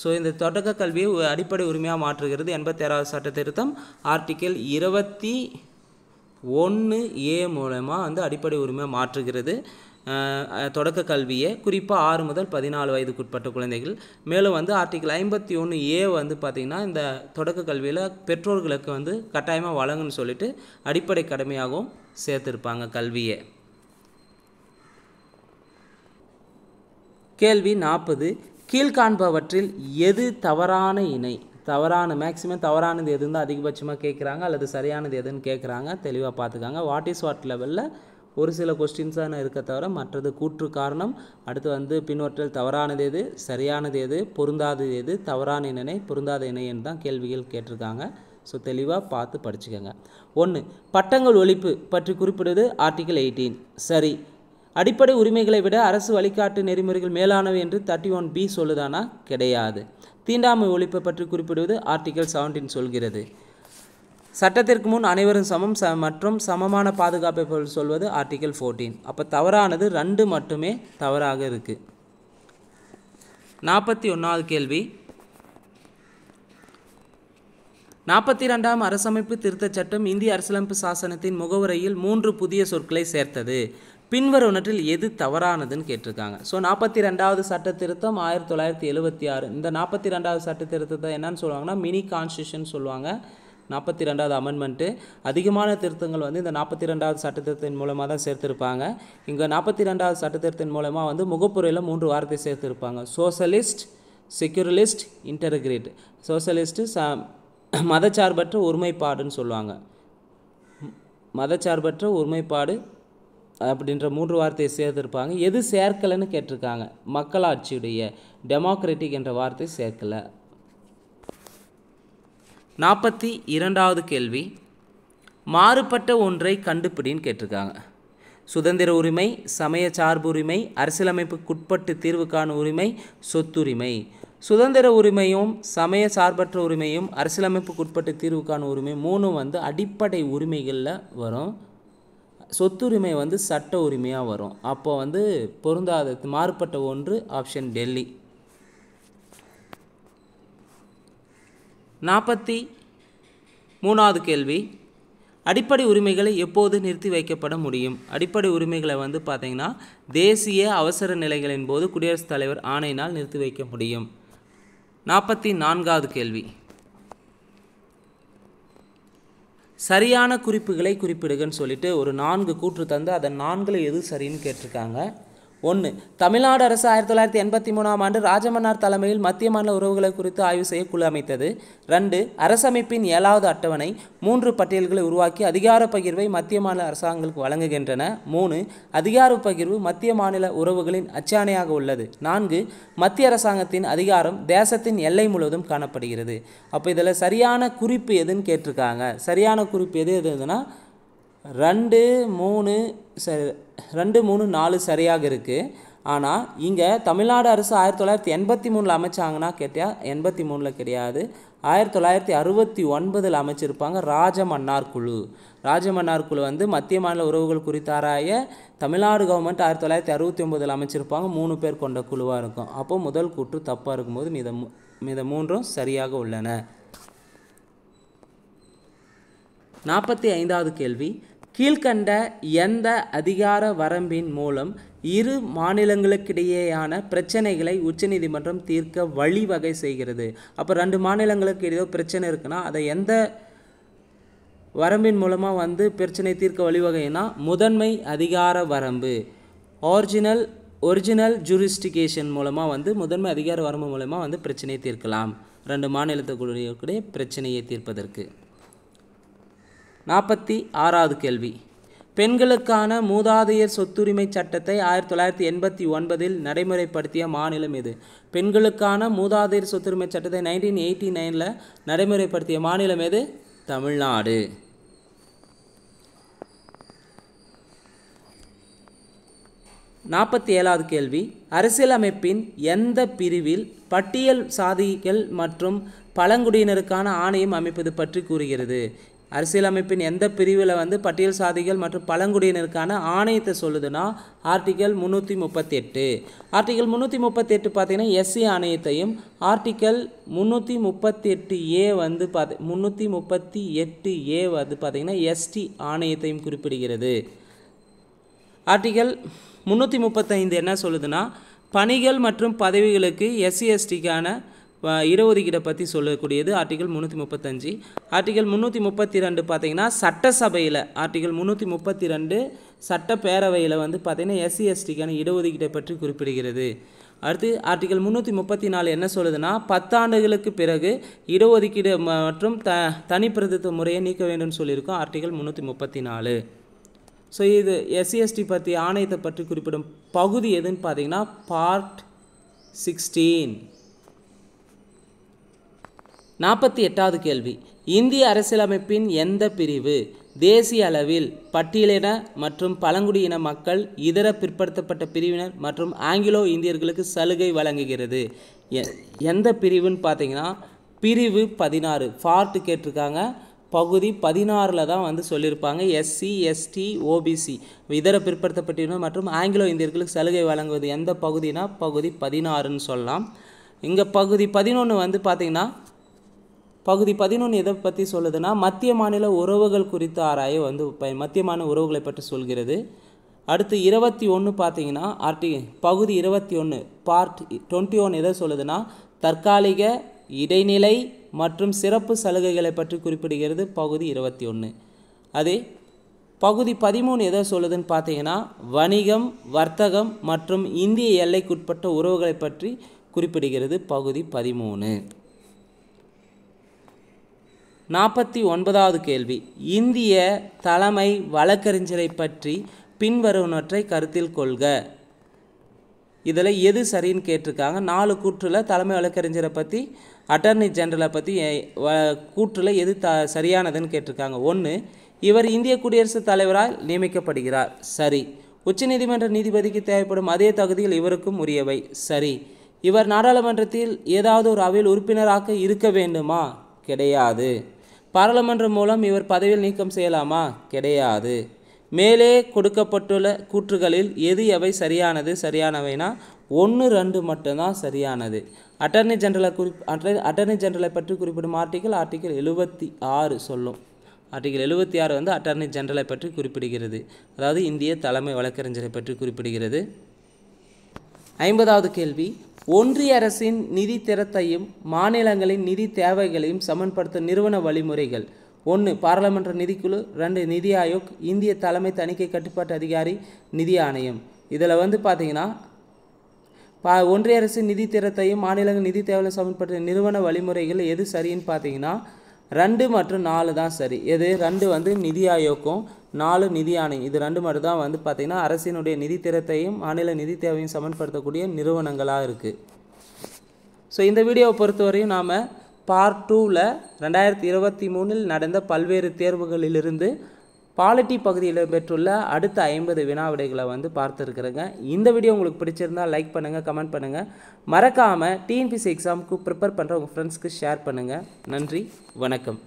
Speaker 1: ஸோ இந்த தொடக்க கல்வியை அடிப்படை உரிமையாக மாற்றுகிறது எண்பத்தேழாவது சட்ட திருத்தம் ஆர்டிக்கல் இருபத்தி ஒன்று ஏ மூலமாக வந்து அடிப்படை உரிமையாக மாற்றுகிறது தொடக்க கல்வியை குறிப்பாக ஆறு முதல் பதினாலு வயதுக்குட்பட்ட குழந்தைகள் மேலும் வந்து ஆர்டிகிள் ஐம்பத்தி ஒன்று ஏ வந்து பார்த்திங்கன்னா இந்த தொடக்க கல்வியில் பெற்றோர்களுக்கு வந்து கட்டாயமாக வழங்குன்னு சொல்லிட்டு அடிப்படை கடமையாகவும் சேர்த்துருப்பாங்க கல்வியை கேள்வி நாற்பது கீழ்காண்பவற்றில் எது தவறான இணை தவறான மேக்சிமம் தவறானது எது இருந்தால் அதிகபட்சமாக கேட்குறாங்க அல்லது சரியானது எதுன்னு கேட்குறாங்க தெளிவாக பார்த்துக்காங்க வாட் இஸ் வாட் லெவலில் ஒரு சில கொஸ்டின்ஸான இருக்க தவிர மற்றது கூற்று காரணம் அடுத்து வந்து பின்வற்றல் தவறானது எது சரியானது எது பொருந்தாதது எது தவறான இணை பொருந்தாத இணைன்னு தான் கேள்விகள் கேட்டிருக்காங்க ஸோ தெளிவாக பார்த்து படிச்சுக்கோங்க ஒன்று பட்டங்கள் ஒழிப்பு பற்றி குறிப்பிடுவது ஆர்டிக்கல் எயிட்டீன் சரி அடிப்படை உரிமைகளை விட அரசு வழிகாட்டு நெறிமுறைகள் மேலானவை என்று தேர்ட்டி ஒன் பி சொல்லுதானா கிடையாது தீண்டாமை ஒழிப்பு பற்றி குறிப்பிடுவது ஆர்டிகல் செவன்டீன் சொல்கிறது சட்டத்திற்கு முன் அனைவரும் சமம் ச மற்றும் சமமான பாதுகாப்பை சொல்வது ஆர்டிகல் ஃபோர்டீன் அப்போ தவறானது ரெண்டு மட்டுமே தவறாக இருக்குது நாற்பத்தி ஒன்றாவது கேள்வி நாற்பத்தி ரெண்டாம் அரசமைப்பு திருத்தச் சட்டம் இந்திய அரசியலமைப்பு சாசனத்தின் முகவுரையில் மூன்று புதிய சொற்களை சேர்த்தது பின்வருவனற்றில் எது தவறானதுன்னு கேட்டிருக்காங்க ஸோ நாற்பத்தி ரெண்டாவது சட்ட திருத்தம் ஆயிரத்தி தொள்ளாயிரத்தி எழுபத்தி ஆறு இந்த நாற்பத்தி ரெண்டாவது சட்ட திருத்தத்தை என்னன்னு சொல்லுவாங்கன்னா மினி கான்ஸ்டியூஷன் சொல்லுவாங்க நாற்பத்தி ரெண்டாவது அமெண்ட்மெண்ட்டு அதிகமான திருத்தங்கள் வந்து இந்த நாற்பத்தி ரெண்டாவது சட்டத்திருத்தின் மூலமாக தான் சேர்த்துருப்பாங்க இங்கே நாற்பத்தி ரெண்டாவது சட்டத்திருத்தின் மூலமாக வந்து முகப்புரையில் மூன்று வாரத்தை சேர்த்துருப்பாங்க சோசலிஸ்ட் செக்யூரலிஸ்ட் இன்டர்கிரேட் சோசலிஸ்ட்டு ச மதச்சார்பற்ற ஒருமைப்பாடுன்னு சொல்லுவாங்க மதச்சார்பற்ற ஒருமைப்பாடு அப்படின்ற மூன்று வார்த்தையை சேர்த்துருப்பாங்க எது சேர்க்கலைன்னு கேட்டிருக்காங்க மக்களாட்சியுடைய டெமோக்ரட்டிக் என்ற வார்த்தை சேர்க்கலை நாற்பத்தி இரண்டாவது கேள்வி மாறுபட்ட ஒன்றை கண்டுபிடின்னு கேட்டிருக்காங்க சுதந்திர உரிமை சமய சார்பு உரிமை அரசியலமைப்புக்குட்பட்டு தீர்வு காணும் உரிமை சொத்துரிமை சுதந்திர உரிமையும் சமய சார்பற்ற உரிமையும் அரசியலமைப்புக்குட்பட்டு தீர்வு உரிமை மூணும் வந்து அடிப்படை உரிமைகளில் வரும் சொத்துரிமை வந்து சட்ட உரிமையாக வரும் அப்போ வந்து பொருந்தாத மாறுபட்ட ஒன்று ஆப்ஷன் டெல்லி நாற்பத்தி மூணாவது கேள்வி அடிப்படை உரிமைகளை எப்போது நிறுத்தி வைக்கப்பட முடியும் அடிப்படை உரிமைகளை வந்து பார்த்திங்கன்னா தேசிய அவசர நிலைகளின் போது குடியரசுத் தலைவர் ஆணையினால் நிறுத்தி வைக்க முடியும் நாற்பத்தி நான்காவது கேள்வி சரியான குறிப்புகளை குறிப்பிடுகன்னு சொல்லிட்டு ஒரு நான்கு கூற்று தந்து அதன் நான்கில் எது சரின்னு கேட்டிருக்காங்க ஒன்று தமிழ்நாடு அரசு ஆயிரத்தி தொள்ளாயிரத்தி எண்பத்தி மூணாம் ஆண்டு ராஜமன்னார் தலைமையில் மத்திய மாநில உறவுகளை குறித்து ஆய்வு செய்ய குழு அமைத்தது ரெண்டு அரசமைப்பின் ஏழாவது அட்டவணை மூன்று பட்டியல்களை உருவாக்கி அதிகார பகிர்வை மத்திய மாநில அரசாங்கங்களுக்கு வழங்குகின்றன மூணு அதிகார பகிர்வு மத்திய மாநில உறவுகளின் அச்சாணையாக உள்ளது நான்கு மத்திய அரசாங்கத்தின் அதிகாரம் தேசத்தின் எல்லை முழுவதும் காணப்படுகிறது அப்போ இதில் சரியான குறிப்பு எதுன்னு கேட்டிருக்காங்க சரியான குறிப்பு எது எதுனா ரெண்டு மூணு சரி ரெண்டு மூணு நாலு சரியாக இருக்குது ஆனால் இங்கே தமிழ்நாடு அரசு ஆயிரத்தி தொள்ளாயிரத்தி எண்பத்தி மூணில் அமைச்சாங்கன்னா கேட்டியா எண்பத்தி மூணில் கிடையாது ஆயிரத்தி தொள்ளாயிரத்தி அறுபத்தி ஒன்பதில் அமைச்சிருப்பாங்க ராஜமன்னார் குழு ராஜமன்னார் குழு வந்து மத்திய மாநில உறவுகள் குறித்தாராய தமிழ்நாடு கவர்மெண்ட் ஆயிரத்தி தொள்ளாயிரத்தி அறுபத்தி ஒன்பதில் அமைச்சிருப்பாங்க மூணு பேர் கொண்ட குழுவாக இருக்கும் அப்போ முதல் கூற்று தப்பாக இருக்கும்போது மித மித மூன்றும் சரியாக உள்ளன நாற்பத்தி ஐந்தாவது கேள்வி கீழ்கண்ட எந்த அதிகார வரம்பின் மூலம் இரு மாநிலங்களுக்கிடையேயான பிரச்சனைகளை உச்சநீதிமன்றம் தீர்க்க வழிவகை செய்கிறது அப்போ ரெண்டு மாநிலங்களுக்கு இடையே பிரச்சனை இருக்குன்னா அதை எந்த வரம்பின் மூலமாக வந்து பிரச்சனை தீர்க்க வழிவகைனா முதன்மை அதிகார வரம்பு ஒரிஜினல் ஒரிஜினல் ஜூரிஸ்டிகேஷன் மூலமாக வந்து முதன்மை அதிகார வரம்பு மூலமாக வந்து பிரச்சனையை தீர்க்கலாம் ரெண்டு மாநிலத்துக்குடைய பிரச்சனையை தீர்ப்பதற்கு நாற்பத்தி ஆறாவது கேள்வி பெண்களுக்கான மூதாதையர் சொத்துரிமை சட்டத்தை ஆயிரத்தி தொள்ளாயிரத்தி எண்பத்தி ஒன்பதில் நடைமுறைப்படுத்திய மாநிலம் இது பெண்களுக்கான மூதாதையர் சொத்துரிமை சட்டத்தை நைன்டீன் எயிட்டி நைனில் நடைமுறைப்படுத்திய மாநிலம் எது தமிழ்நாடு நாற்பத்தி ஏழாவது கேள்வி அரசியலமைப்பின் எந்த பிரிவில் பட்டியல் சாதிகள் மற்றும் பழங்குடியினருக்கான ஆணையம் அமைப்பது பற்றி கூறுகிறது அரசியலமைப்பின் எந்த பிரிவில் வந்து பட்டியல் சாதிகள் மற்றும் பழங்குடியினருக்கான ஆணையத்தை சொல்லுதுன்னா ஆர்டிக்கல் முந்நூற்றி முப்பத்தி எட்டு ஆர்டிக்கல் முந்நூற்றி முப்பத்தி எட்டு பார்த்தீங்கன்னா எஸ்சி ஆணையத்தையும் ஆர்டிக்கல் முந்நூற்றி முப்பத்தி எட்டு ஏ வந்து பார்த்து முந்நூற்றி முப்பத்தி எட்டு ஏ வந்து பார்த்திங்கன்னா எஸ்டி ஆணையத்தையும் குறிப்பிடுகிறது ஆர்டிக்கல் முந்நூற்றி முப்பத்தைந்து என்ன சொல்லுதுன்னா பணிகள் மற்றும் பதவிகளுக்கு எஸ்சி எஸ்டிக்கான ஒதுக்கீடை பற்றி சொல்லக்கூடியது ஆர்டிகல் முந்நூற்றி முப்பத்தஞ்சு ஆர்டிகல் முந்நூற்றி முப்பத்தி ரெண்டு பார்த்தீங்கன்னா சட்டசபையில் ஆர்டிகல் முந்நூற்றி முப்பத்தி ரெண்டு சட்டப்பேரவையில் வந்து பார்த்திங்கன்னா எஸ்சி எஸ்டிக்கான இடஒதுக்கீட்டை பற்றி குறிப்பிடுகிறது அடுத்து ஆர்டிகல் முந்நூற்றி முப்பத்தி நாலு என்ன சொல்லுதுன்னா பத்தாண்டுகளுக்கு பிறகு இடஒதுக்கீடு மற்றும் த தனிப்பிரதித்த முறையை நீக்க வேண்டும்னு சொல்லியிருக்கோம் ஆர்டிகல் முந்நூற்றி முப்பத்தி நாலு ஸோ இது எஸ்சிஎஸ்டி பற்றி ஆணையத்தை பற்றி குறிப்பிடும் பகுதி எதுன்னு பார்த்தீங்கன்னா பார்ட் சிக்ஸ்டீன் நாற்பத்தி எட்டாவது கேள்வி இந்திய அரசியலமைப்பின் எந்த பிரிவு தேசிய அளவில் பட்டியலின மற்றும் பழங்குடியின மக்கள் இதர பிற்படுத்தப்பட்ட பிரிவினர் மற்றும் ஆங்கிலோ இந்தியர்களுக்கு சலுகை வழங்குகிறது எந்த பிரிவுன்னு பார்த்தீங்கன்னா பிரிவு பதினாறு ஃபார்ட்டு கேட்டிருக்காங்க பகுதி பதினாறில் தான் வந்து சொல்லியிருப்பாங்க எஸ்சி எஸ்டி ஓபிசி இதர பிற்படுத்தப்பட்டினர் மற்றும் ஆங்கிலோ இந்தியர்களுக்கு சலுகை வழங்குவது எந்த பகுதினா பகுதி பதினாறுன்னு சொல்லலாம் இங்கே பகுதி பதினொன்று வந்து பார்த்திங்கன்னா பகுதி பதினொன்று எதை பற்றி சொல்லுதுன்னா மத்திய மாநில உறவுகள் குறித்த ஆராய வந்து மத்திய மாநில உறவுகளை பற்றி சொல்கிறது அடுத்து இருபத்தி ஒன்று பார்த்தீங்கன்னா ஆர்டி பகுதி இருபத்தி ஒன்று பார்ட் டுவெண்ட்டி ஒன் எதை சொல்லுதுன்னா தற்காலிக இடைநிலை மற்றும் சிறப்பு சலுகைகளை பற்றி குறிப்பிடுகிறது பகுதி இருபத்தி ஒன்று அதே பகுதி பதிமூணு எதை சொல்லுதுன்னு பார்த்தீங்கன்னா வணிகம் வர்த்தகம் மற்றும் இந்திய எல்லைக்குட்பட்ட உறவுகளை பற்றி குறிப்பிடுகிறது பகுதி பதிமூணு நாற்பத்தி ஒன்பதாவது கேள்வி இந்திய தலைமை வழக்கறிஞரை பற்றி பின்வருவனற்றை கருத்தில் கொள்க இதில் எது சரின்னு கேட்டிருக்காங்க நாலு கூற்றில் தலைமை வழக்கறிஞரை பற்றி அட்டர்னி ஜெனரலை பற்றி கூற்றில் எது த சரியானதுன்னு கேட்டிருக்காங்க ஒன்று இவர் இந்திய குடியரசுத் தலைவரால் நியமிக்கப்படுகிறார் சரி உச்சநீதிமன்ற நீதிபதிக்கு தேவைப்படும் அதே தகுதியில் இவருக்கும் உரியவை சரி இவர் நாடாளுமன்றத்தில் ஏதாவது ஒரு அவையில் உறுப்பினராக இருக்க வேண்டுமா கிடையாது பாராளுமன்றம் மூலம் இவர் பதவியில் நீக்கம் செய்யலாமா கிடையாது மேலே கொடுக்கப்பட்டுள்ள கூற்றுகளில் எது எவை சரியானது சரியானவைனா ஒன்று ரெண்டு மட்டும்தான் சரியானது அட்டர்னி ஜெனரலை குறி அட்டர்னி ஜெனரலை பற்றி குறிப்பிடும் ஆர்டிக்கல் ஆர்டிக்கல் எழுபத்தி ஆறு சொல்லும் ஆர்டிக்கல் எழுபத்தி ஆறு வந்து அட்டர்னி ஜெனரலை பற்றி குறிப்பிடுகிறது அதாவது இந்திய தலைமை வழக்கறிஞரை பற்றி குறிப்பிடுகிறது ஐம்பதாவது கேள்வி ஒன்றிய அரசின் நிதி திறத்தையும் மாநிலங்களின் நிதி தேவைகளையும் சமன்படுத்த நிறுவன வழிமுறைகள் ஒன்று பாராளுமன்ற நிதிக்குழு ரெண்டு நிதி ஆயோக் இந்திய தலைமை தணிக்கை கட்டுப்பாட்டு அதிகாரி நிதி ஆணையம் இதில் வந்து பார்த்தீங்கன்னா பா ஒன்றிய அரசின் நிதி திறத்தையும் மாநிலங்கள் நிதி தேவையில் சமன்படுத்த நிறுவன வழிமுறைகள் எது சரின்னு பார்த்தீங்கன்னா ரெண்டு மற்றும் நாலு தான் சரி எது ரெண்டு வந்து நிதி ஆயோக்கும் நாலு நிதி ஆணையம் இது ரெண்டு மட்டும் தான் வந்து பார்த்திங்கன்னா அரசினுடைய நிதி திறத்தையும் மாநில நிதி தேவையும் சமன்படுத்தக்கூடிய நிறுவனங்களாக இருக்குது ஸோ இந்த வீடியோவை பொறுத்தவரையும் நாம் பார்ட் டூவில் ரெண்டாயிரத்தி இருபத்தி மூணில் நடந்த பல்வேறு தேர்வுகளிலிருந்து பாலிட்டி பகுதியில் பெற்றுள்ள அடுத்த ஐம்பது வினா விடைகளை வந்து பார்த்துருக்குறேங்க இந்த வீடியோ உங்களுக்கு பிடிச்சிருந்தால் லைக் பண்ணுங்கள் கமெண்ட் பண்ணுங்கள் மறக்காமல் டிஎன்பிசி எக்ஸாமுக்கு ப்ரிப்பேர் பண்ணுற உங்கள் ஃப்ரெண்ட்ஸ்க்கு ஷேர் பண்ணுங்கள் நன்றி வணக்கம்